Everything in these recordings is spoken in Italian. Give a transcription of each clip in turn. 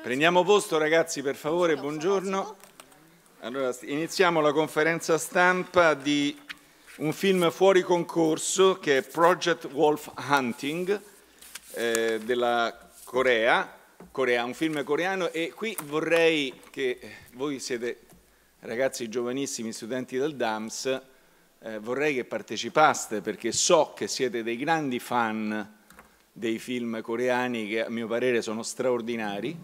Prendiamo posto ragazzi per favore, buongiorno. Allora, iniziamo la conferenza stampa di un film fuori concorso che è Project Wolf Hunting eh, della Corea, Corea, un film coreano e qui vorrei che voi siete ragazzi giovanissimi studenti del DAMS, eh, vorrei che partecipaste perché so che siete dei grandi fan dei film coreani che a mio parere sono straordinari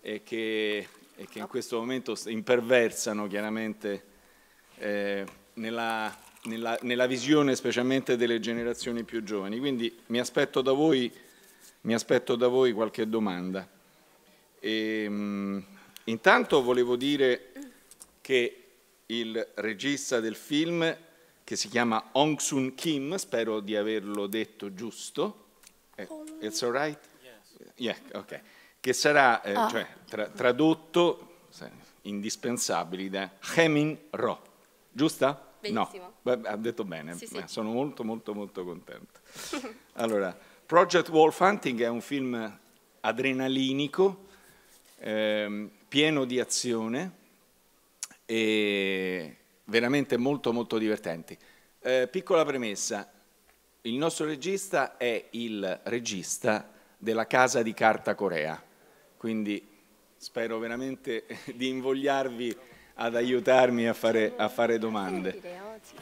e che, e che in questo momento imperversano chiaramente eh, nella, nella, nella, visione specialmente delle generazioni più giovani. Quindi mi aspetto da voi, aspetto da voi qualche domanda. E, ehm, mh, intanto volevo dire che il regista del film che si chiama Hong Sun Kim, spero di averlo detto giusto, eh, it's alright? Yeah, ok. Che sarà eh, ah. cioè, tra, tradotto indispensabili da Hemin Ro, giusta? Benissimo. No, ha detto bene, sì, sì. sono molto molto molto contento. allora, Project Wolf Hunting è un film adrenalinico, ehm, pieno di azione e veramente molto molto divertente. Eh, piccola premessa, il nostro regista è il regista della Casa di Carta Corea, quindi spero veramente di invogliarvi ad aiutarmi a fare, a fare domande.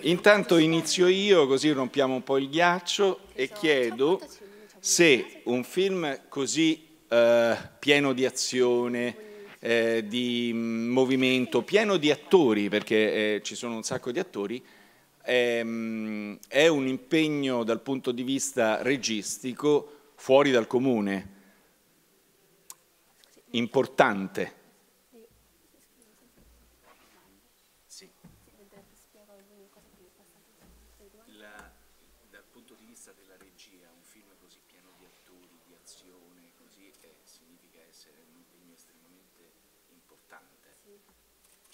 Intanto inizio io, così rompiamo un po' il ghiaccio e esatto, chiedo se un film così eh, pieno di azione, eh, di mm, movimento, pieno di attori, perché eh, ci sono un sacco di attori, è, ehm, è un impegno dal punto di vista registico fuori dal comune, importante. Sì. dal punto di vista della regia, un film così pieno di attori, di azione, così eh, significa essere un impegno estremamente importante.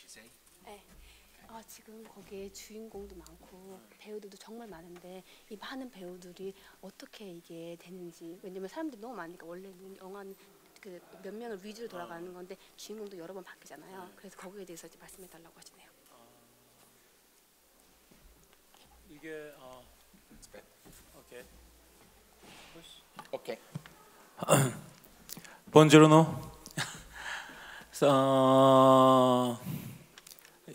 sei? Eh. 아, 지금 거기에 주인공도 많고 배우들도 정말 많은데 이 많은 배우들이 어떻게 이게 되는지 왜냐면 사람들이 너무 많으니까 원래는 영화는 그몇 명을 위주로 돌아가는 아. 건데 주인공도 여러 번 바뀌잖아요. 네. 그래서 거기에 대해서 이제 말씀해 달라고 하시네요. 아. 이게 어 오케이. 오케이. b u o n g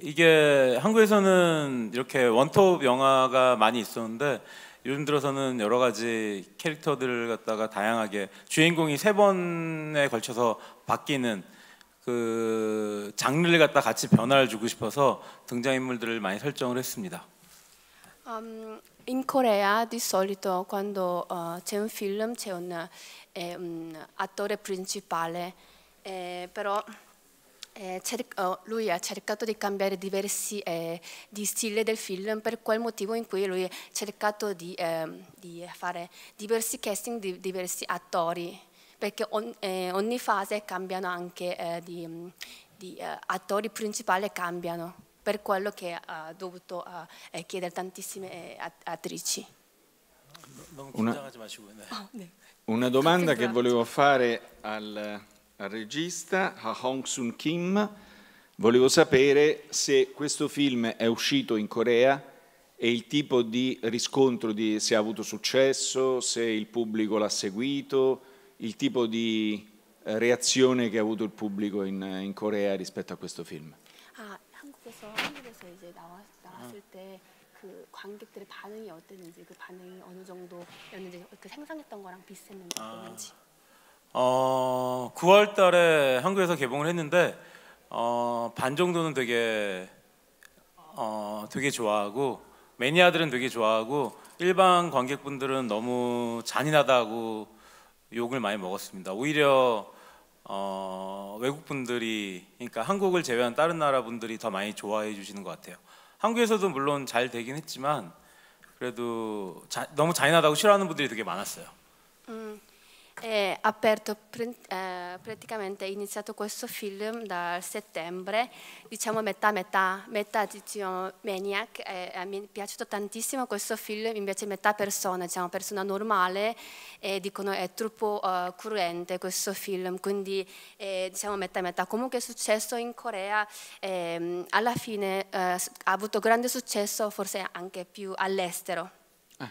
이게 한국에서는 이렇게 원톱 영화가 많이 있었는데 요즘 들어서는 여러 가지 캐릭터들을 갖다가 다양하게 주인공이 세 번에 걸쳐서 바뀌는 그 장르를 갖다 같이 변화를 주고 싶어서 등장인물들을 많이 설정을 했습니다. Um, in Corea di solito quando uh, c'è un film c'è un, eh, un 음, attore principale, eh, però Eh, lui ha cercato di cambiare diversi eh, di stile del film per quel motivo in cui lui ha cercato di, eh, di fare diversi casting di diversi attori perché on, ogni fase cambiano anche di, di attori principali cambiano per quello che ha dovuto chiedere tantissime attrici una, una domanda che volevo fare al al regista, Ha Hong Sun Kim. Volevo sapere se questo film è uscito in Corea e il tipo di riscontro, di, se ha avuto successo, se il pubblico l'ha seguito, il tipo di eh, reazione che ha avuto il pubblico in, in Corea rispetto a questo film. Ah, 그 관객들의 반응이 어땠는지 그 반응이 어느 정도였는지 그 생각했던 거랑 비슷했는지 아. 어, 9월 달에 한국에서 개봉을 했는데 어, 반 정도는 되게 어, 되게 좋아하고 매니아들은 되게 좋아하고 일반 관객분들은 너무 잔인하다고 욕을 많이 먹었습니다. 오히려 어, 외국 분들이 그러니까 한국을 제외한 다른 나라 분들이 더 많이 좋아해 주시는 것 같아요. 한국에서도 물론 잘 되긴 했지만 그래도 자, 너무 잔인하다고 싫어하는 분들이 되게 많았어요. 음. è aperto eh, praticamente è iniziato questo film dal settembre diciamo metà metà metà diciamo Maniac eh, eh, mi è piaciuto tantissimo questo film invece metà persona diciamo persona normale e dicono è troppo eh, cruente questo film quindi eh, diciamo metà metà comunque è successo in Corea ehm, alla fine eh, ha avuto grande successo forse anche più all'estero ah.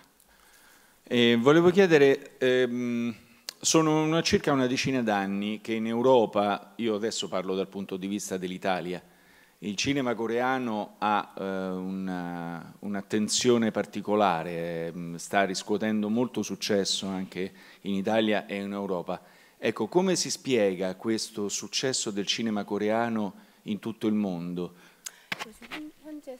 volevo chiedere ehm sono una, circa una decina d'anni che in Europa, io adesso parlo dal punto di vista dell'Italia, il cinema coreano ha eh, un'attenzione particolare, eh, sta riscuotendo molto successo anche in Italia e in Europa. Ecco, come si spiega questo successo del cinema coreano in tutto il mondo? Cioè, 현재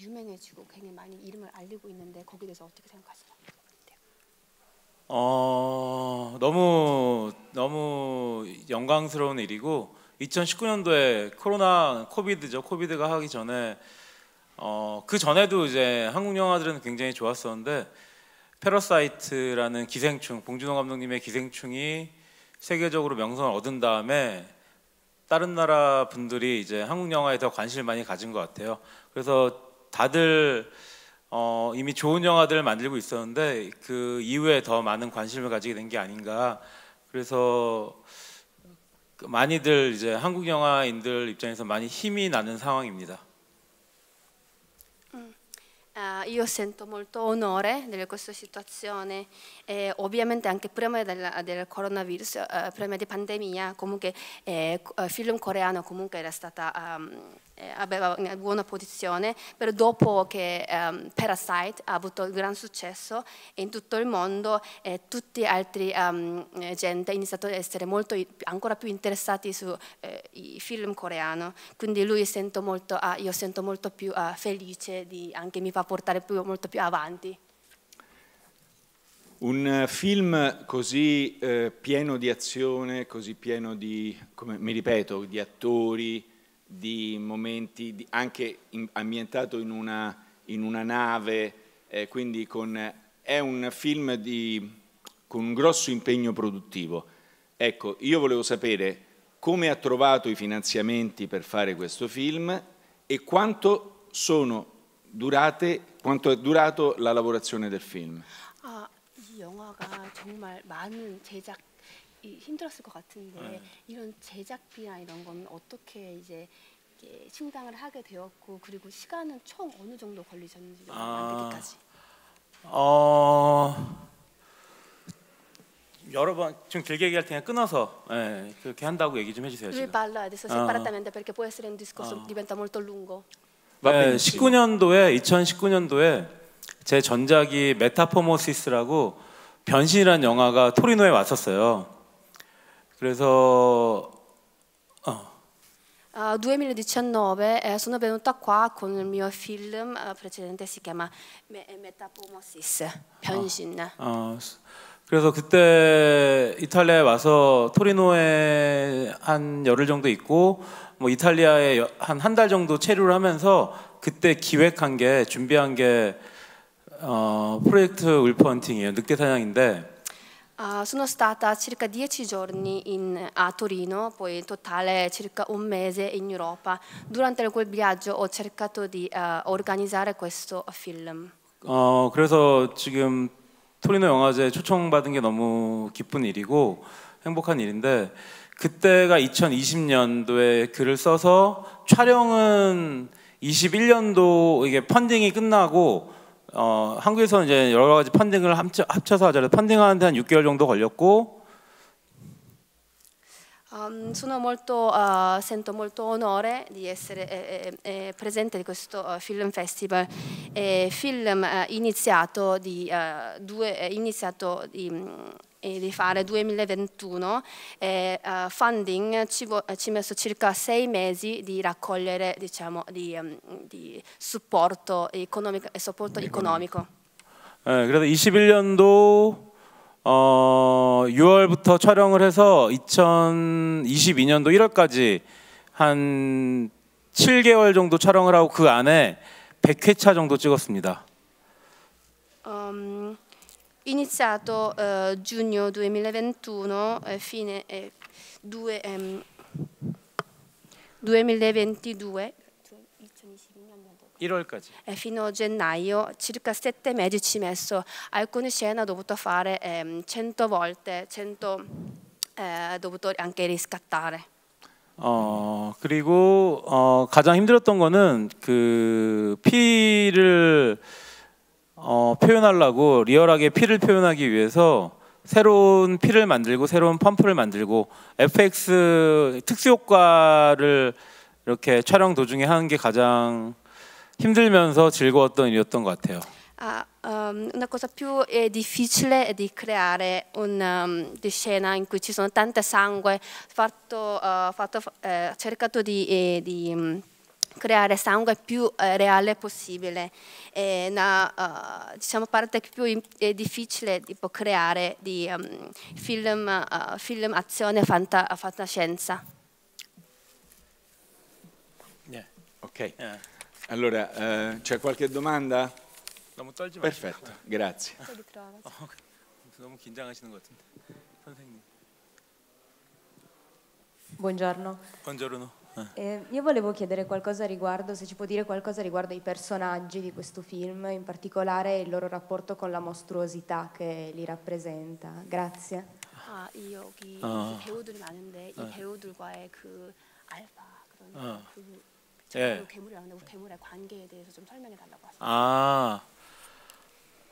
유명해지고 굉장히 많이 이름을 알리고 있는데 거기에 대해서 어떻게 생각하세요? 어, 너무 너무 영광스러운 일이고 2019년도에 코로나 코비드죠. 코비드가 하기 전에 어, 그 전에도 이제 한국 영화들은 굉장히 좋았었는데 페러사이트라는 기생충 봉준호 감독님의 기생충이 세계적으로 명성을 얻은 다음에 다른 나라 분들이 이제 한국 영화에 더 관심을 많이 가진 것 같아요. 그래서 다들 어, 이미 좋은 영화들을 만들고 있었는데 그 이후에 더 많은 관심을 가지게 된 게 아닌가. 그래서 많이들 이제 한국 영화인들 입장에서 많이 힘이 나는 상황입니다. Uh, io sento molto onore di questa situazione eh, ovviamente anche prima del, del coronavirus, eh, prima di pandemia comunque eh, film coreano comunque era stata um, Eh, aveva una buona posizione, però dopo che um, Parasite ha avuto un gran successo in tutto il mondo, eh, tutti altri um, gente hanno iniziato ad essere molto, ancora più interessati sui eh, film coreani. Quindi lui sento molto, ah, io sento molto più ah, felice, di, anche mi fa portare più, molto più avanti. Un eh, film così eh, pieno di azione, così pieno di, come, mi ripeto, di attori, di momenti di, anche in, ambientato in una, in una nave, eh, quindi con, è un film di, con un grosso impegno produttivo. Ecco, io volevo sapere come ha trovato i finanziamenti per fare questo film e quanto, durate, quanto è durata la lavorazione del film. Ah, 영화가 정말 많은 제작 힘들었을 것 같은데 네. 이런 제작비나 이런 건 어떻게 이제 충당을 하게 되었고 그리고 시간은 총 어느 정도 걸리셨는지 아, 만들기까지. 어 여러 번지 길게 얘기할 테니까 끊어서 예, 그렇게 한다고 얘기 좀 해주세요. 지금. p a r s e p a r a t a m e n t e perché può essere un discorso diventa molto lungo. 19년도에 2019년도에 제 전작이 메타포모시스라고 변신이라는 영화가 토리노에 왔었어요. 그래서 어. Uh, 2019 eh, sono venuta qua con il mio film uh, precedente si chiama Metamorphosis 변신. 어, 어, 그래서 그때 이탈리아에 와서 토리노에 한 열흘 정도 있고 뭐 이탈리아에 한 한 달 정도 체류를 하면서 그때 기획한 게 준비한 게 어, 프로젝트 울프헌팅이에요. 늑대 사냥인데 Uh, sono stata circa dieci giorni in, a Torino, poi in totale circa un mese in Europa. Durante quel viaggio ho cercato di uh, organizzare questo film. 어, 그래서 지금 토리노 영화제 초청받은 게 너무 기쁜 일이고 행복한 일인데 그때가 2020년도에 글을 써서 촬영은 21년도 이게 펀딩이 끝나고 어, 한국에서는 이제 여러 가지 펀딩을 합쳐, 합쳐서 하자면 펀딩하는데 한 6개월 정도 걸렸고 Um, sono molto, uh, sento molto onore di essere eh, eh, presente di questo uh, Film Festival, eh, film uh, iniziato di, due, iniziato di um, eh, di fare 2021, eh, uh, funding ci, ci ha messo circa sei mesi di raccogliere diciamo, di, um, di supporto economico. E supporto economico. 네, 그래서 21년도 어, 6월부터 촬영을 해서 2022년도 1월까지 한 7개월 정도 촬영을 하고 그 안에 100회차 정도 찍었습니다. Um, Iniziato eh, giugno 2021 e eh, fine eh, due, ehm, 2022 1월까지. Eh, fino a gennaio, circa sette mesi ci messo. Alcune scene ho dovuto fare ehm, 100 volte, 100 eh, ho dovuto anche riscattare. Oh, 그리고 어 가장 힘들었던 거는 그 피를 어, 표현하려고 리얼하게 피를 표현하기 위해서 새로운 피를 만들고 새로운 펌프를 만들고 FX 특수 효과를 이렇게 촬영 도중에 하는 게 가장 힘들면서 즐거웠던 일이었던 것 같아요. Ah, um, una cosa più eh, difficile è di creare una um, scena in cui ci sono tante sangue, fatto, uh, fatto, eh, cercato di, eh, di um, creare sangue più eh, reale possibile. È una uh, diciamo, parte più in, difficile tipo, creare di um, film, uh, film, azione fanta, fantascienza. Yeah. Ok, yeah. allora uh, c'è qualche domanda? Perfetto, grazie. Oh, Buongiorno. Buongiorno. Eh, io volevo chiedere qualcosa riguardo, se ci può dire qualcosa riguardo i personaggi di questo film, in particolare il loro rapporto con la mostruosità che li rappresenta. Grazie. 아, 이 여기 어. 이 배우들이 많은데 이 어. 배우들과의 그 알파 그런 어. 그, 그 예. 괴물이라는데 그 괴물의 관계에 대 아,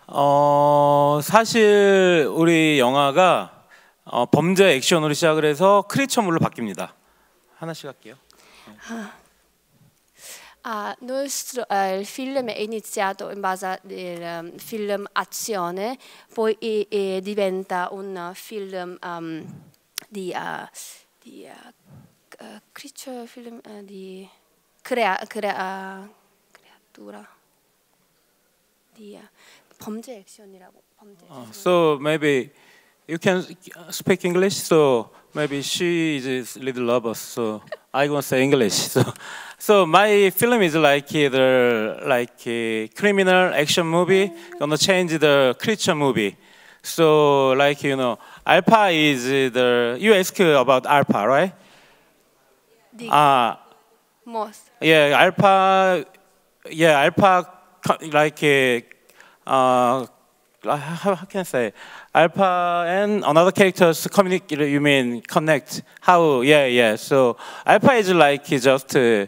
어 사실 우리 영화가 어, 범죄 액션으로 시작을 해서 크리처물로 바뀝니다. 하나씩 할게요. Ah. Ah, nostro, eh, il film è iniziato in base al ehm, film azione, poi e, e diventa un film um, di, uh, di, uh, uh, film, di crea, crea, creatura di 범죄 액션이라고 범죄. So maybe you can uh, speak English, so maybe she is a little lover, so. I gonna say English. So, so my film is like uh, the like a uh, criminal action movie. Gonna change the creature movie. So like you know, Alpha is uh, the you ask about Alpha, right? The uh, most. Yeah, Alpha. Yeah, Alpha like a uh, how, can I say alpha and another characters communicate you mean connect how yeah yeah so alpha is like just uh,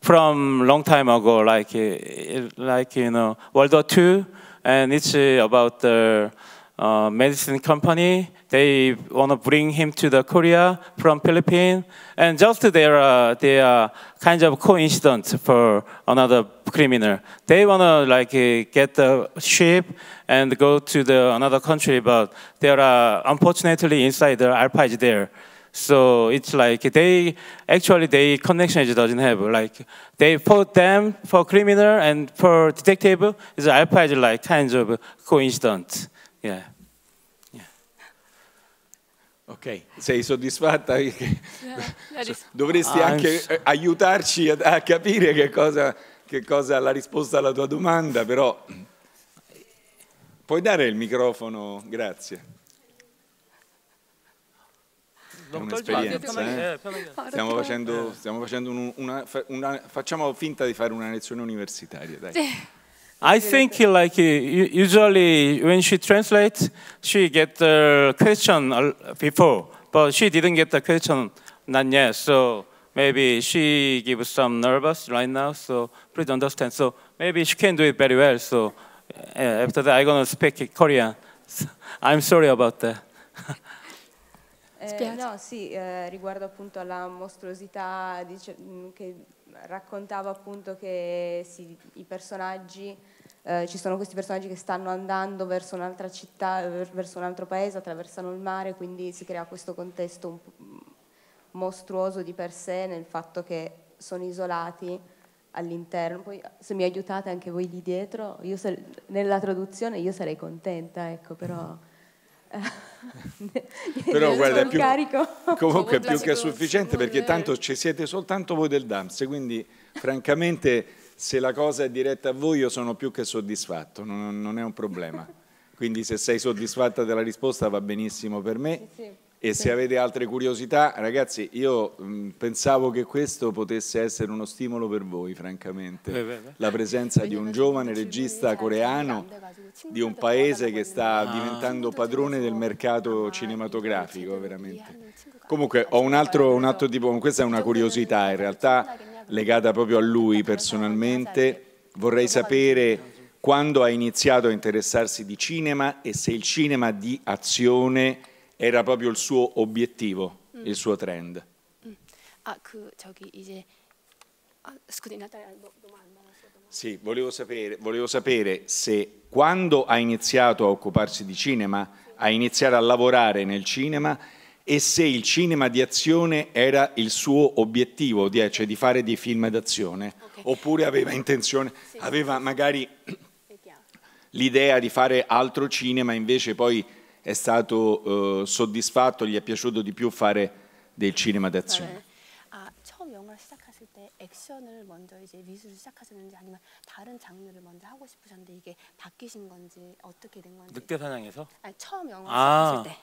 from long time ago like uh, like you know World War II and it's uh, about the uh, medicine company they want to bring him to the Korea from Philippines, and just there are uh, they are kind of coincidence for another criminal. They want to like uh, get the ship and go to the another country, but there are unfortunately inside the Alpha there. So it's like they actually they connection doesn't have like they put them for criminal and for detective is Alpha is like kind of coincidence. Yeah. Ok, sei soddisfatta? Eh, Dovresti ah, anche eh, aiutarci a, capire che cosa, che cosa è la risposta alla tua domanda, però puoi dare il microfono, grazie. È un'esperienza, eh? eh stiamo facendo, stiamo facendo una, una, facciamo finta di fare una lezione universitaria, dai. I think like usually when she translates, she get the question before, but she didn't get the question not yet. So maybe she gives some nervous right now. So please understand. So maybe she can do it very well. So uh, after that, I'm gonna speak Korean. I'm sorry about that. Eh, no, sì, eh, riguardo appunto alla mostruosità dice, mm, che raccontava appunto che si, i personaggi, eh, ci sono questi personaggi che stanno andando verso un'altra città, verso un altro paese, attraversano il mare, quindi si crea questo contesto mm, mostruoso di per sé nel fatto che sono isolati all'interno. Poi se mi aiutate anche voi lì dietro, se, nella traduzione io sarei contenta, ecco, però... Eh, però guarda, più, comunque è più che cioè, sufficiente perché tanto ci siete soltanto voi del DAMS, quindi francamente se la cosa è diretta a voi io sono più che soddisfatto, non, non è un problema. Quindi se sei soddisfatta della risposta va benissimo per me. Sì, sì. E se avete altre curiosità, ragazzi, io mh, pensavo che questo potesse essere uno stimolo per voi, francamente. Beh, beh, beh. La presenza di un giovane regista cioè, coreano di un paese che sta diventando padrone del mercato cinematografico, veramente. Comunque ho un altro, un altro tipo, questa è una curiosità in realtà legata proprio a lui personalmente. Vorrei sapere quando ha iniziato a interessarsi di cinema e se il cinema di azione era proprio il suo obiettivo, 음. Mm. il suo trend. 음. 아, 그 저기 이제 아, scusi Natalia, no, domanda. Sì, volevo sapere, volevo sapere, se quando ha iniziato a occuparsi di cinema, a iniziare a lavorare nel cinema e se il cinema di azione era il suo obiettivo, cioè di fare dei film d'azione, okay. oppure aveva intenzione, aveva magari l'idea di fare altro cinema, invece poi è stato eh, soddisfatto, gli è piaciuto di più fare del cinema d'azione? 네. 아, 처음 영화를 시작하실 때 액션을 먼저 이제 미술을 시작하셨는지 아니면 다른 장르를 먼저 하고 싶으셨는데 이게 바뀌신 건지 어떻게 된 건지 아 처음 영화 아. 시작하실 때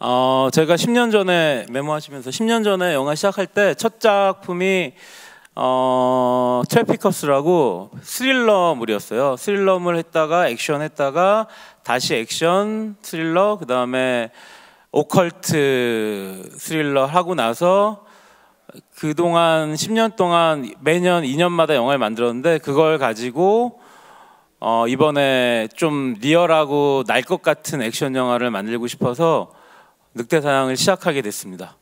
어, 제가 10년 전에 메모하시면서 10년 전에 영화 시작할 때 첫 작품이 어, 트래피커스라고 스릴러물이었어요. 스릴러물 했다가 액션 했다가 다시 액션 스릴러 그 다음에 오컬트 스릴러 하고 나서 그 동안 10년 동안 매년 2년마다 영화를 만들었는데 그걸 가지고 어, 이번에 좀 리얼하고 날 것 같은 액션 영화를 만들고 싶어서 늑대 사냥을 시작하게 됐습니다.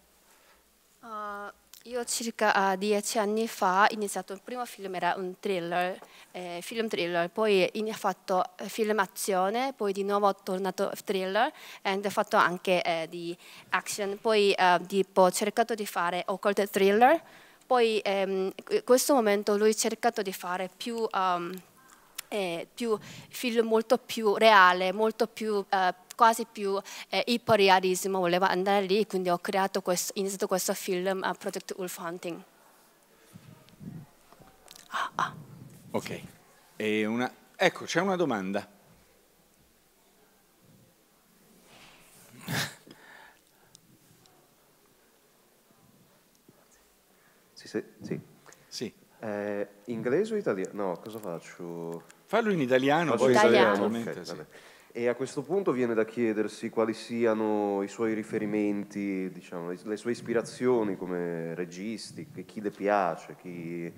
Io circa ah, dieci anni fa ho iniziato, il primo film era un thriller, eh, film thriller, poi ho fatto eh, film azione, poi di nuovo ho tornato thriller e ho fatto anche eh, di action, poi eh, tipo, ho cercato di fare occult thriller, poi ehm, in questo momento lui ha cercato di fare più... Um, eh, più, film molto più reale, molto più eh, quasi più eh, iperrealismo, volevo andare lì, quindi ho questo, iniziato questo film a eh, Project Wolf Hunting. Ah, ah. Ok, una... ecco c'è una domanda. sì, sì. sì. sì. Eh, inglese o italiano? No, cosa faccio? Fallo in italiano, faccio poi italiano. italiano. Okay, sì. E a questo punto viene da chiedersi quali siano i suoi riferimenti, diciamo, le sue ispirazioni come registi, chi le piace, chi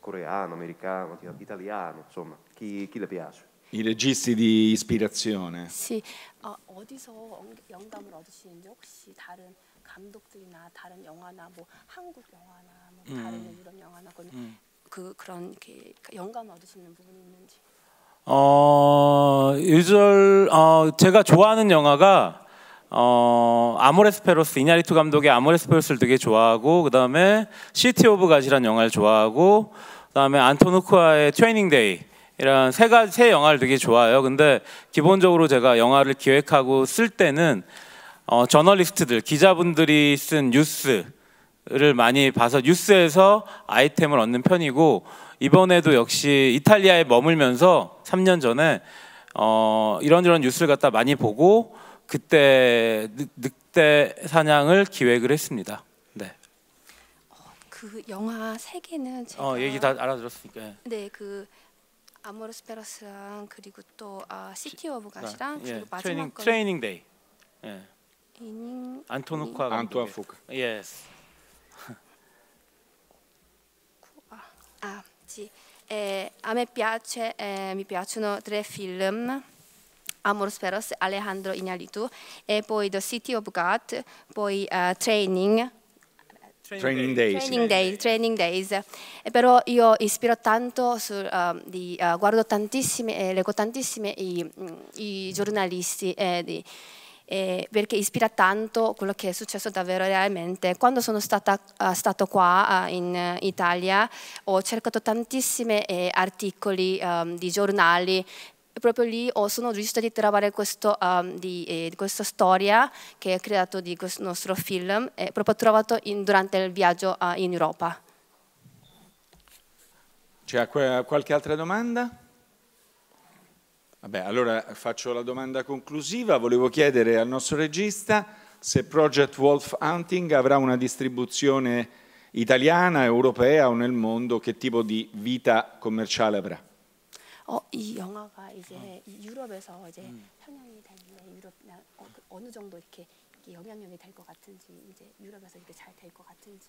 coreano, americano, italiano, insomma, chi, chi le piace. I registi di ispirazione. Sì, uh, 어디서 그, 그런 이렇게 영감 얻으시는 부분이 있는지. 어, 유절 어, 제가 좋아하는 영화가 어, 아모레스페로스 이냐리투 감독의 아모레스페로스를 되게 좋아하고 그 다음에 시티 오브 가시란 영화를 좋아하고 그 다음에 안토누쿠아의 트레이닝 데이 이런 세 가지 세 영화를 되게 좋아해요. 근데 기본적으로 제가 영화를 기획하고 쓸 때는 어, 저널리스트들 기자분들이 쓴 뉴스를 많이 봐서 뉴스에서 아이템을 얻는 편이고 이번에도 역시 이탈리아에 머물면서 3년 전에 어, 이런저런 뉴스를 갖다 많이 보고 그때 늑대 사냥을 기획을 했습니다. 네. 어, 그 영화 세 개는 어, 제가 어, 얘기 다 알아들었으니까. 예. 네, 그 아모르스 페러스랑 그리고 또 아, 시티 오브 아, 가시랑 예. 그리고 마지막 트레이닝, 트레이닝 데이. 예. 이닝 안토누카 안토아 예스. Sì, eh, a me piace, eh, mi piacciono tre film. Amor Speros, Alejandro Inalitu, e poi The City of God, poi uh, Training, Training Days. Training, Day, training Days. E però io ispiro tanto, su, uh, di, uh, guardo tantissime, eh, leggo tantissime i, mm, i giornalisti eh, di, eh, perché ispira tanto quello che è successo davvero realmente. Quando sono stata, uh, stato qua uh, in Italia ho cercato tantissimi eh, articoli um, di giornali proprio lì oh, sono riuscita a trovare questo, um, di, eh, di, questa storia che è creato di questo nostro film, eh, proprio trovato in, durante il viaggio uh, in Europa. C'è qualche altra domanda? Vabbè, allora faccio la domanda conclusiva. Volevo chiedere al nostro regista se Project Wolf Hunting avrà una distribuzione italiana, europea o nel mondo, che tipo di vita commerciale avrà? 어, 이 영화가 이제 어. 유럽에서 이제 음. 편향이 됐는데 유럽 어, 어느 정도 이렇게, 이렇게 영향력이 될것 같은지 이제 유럽에서 이렇게 잘될것 같은지.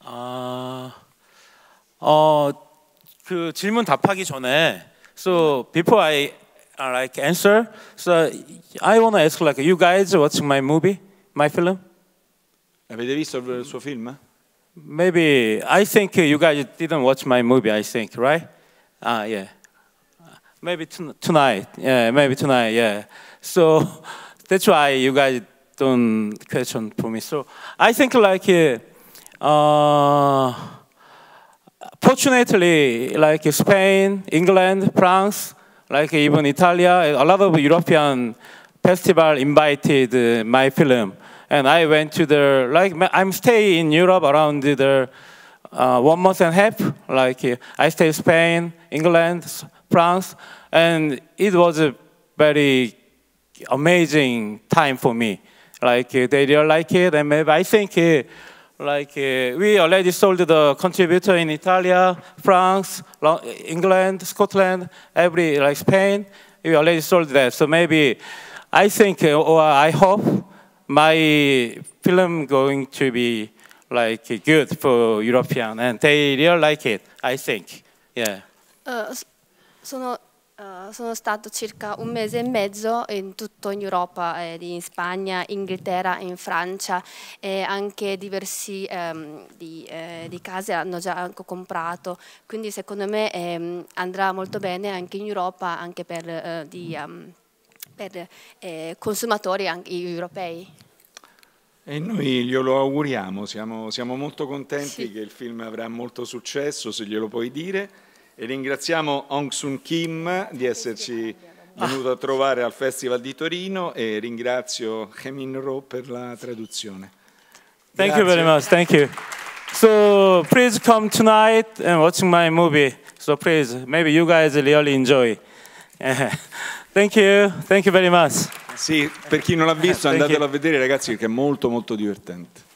아, 어, 그 질문 답하기 전에, so before I like answer. So I want to ask like you guys watching my movie, my film. Avete visto il suo film? Maybe I think you guys didn't watch my movie. I think right? Ah yeah. Maybe tonight. Yeah, maybe tonight. Yeah. So that's why you guys don't question for me. So I think like. Uh, fortunately, like Spain, England, France, like even Italy, a lot of European festival invited uh, my film, and I went to the like I'm stay in Europe around the uh, one month and a half. Like uh, I stay Spain, England, France, and it was a very amazing time for me. Like uh, they really like it, and maybe I think like uh, we already sold the contributor in Italy, France, England, Scotland, every like Spain. We already sold that. So maybe I think uh, or I hope my film going to be like good for European and they really like it. I think. Yeah. Uh, so, so not. Eh, sono stato circa un mese e mezzo in tutta in Europa, eh, in Spagna, Inghilterra, in Francia e anche diversi ehm, di, eh, di, case hanno già comprato, quindi secondo me ehm, andrà molto bene anche in Europa, anche per, eh, di, um, per eh, consumatori europei. E noi glielo auguriamo, siamo, siamo molto contenti sì. che il film avrà molto successo, se glielo puoi dire. E ringraziamo Aung Sun Kim di esserci venuto a trovare al Festival di Torino e ringrazio Hemin Ro per la traduzione. Grazie. Thank you very much. Thank you. So please come tonight and watch my movie. So please, maybe you guys really enjoy. Thank you. Thank you very much. Sì, per chi non l'ha visto andatelo a vedere ragazzi perché è molto molto divertente.